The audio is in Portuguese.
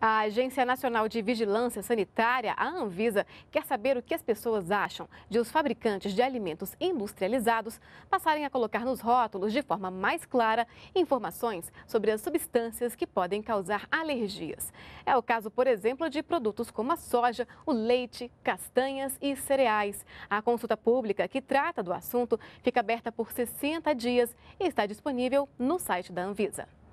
A Agência Nacional de Vigilância Sanitária, a Anvisa, quer saber o que as pessoas acham de os fabricantes de alimentos industrializados passarem a colocar nos rótulos de forma mais clara informações sobre as substâncias que podem causar alergias. É o caso, por exemplo, de produtos como a soja, o leite, castanhas e cereais. A consulta pública que trata do assunto fica aberta por 60 dias e está disponível no site da Anvisa.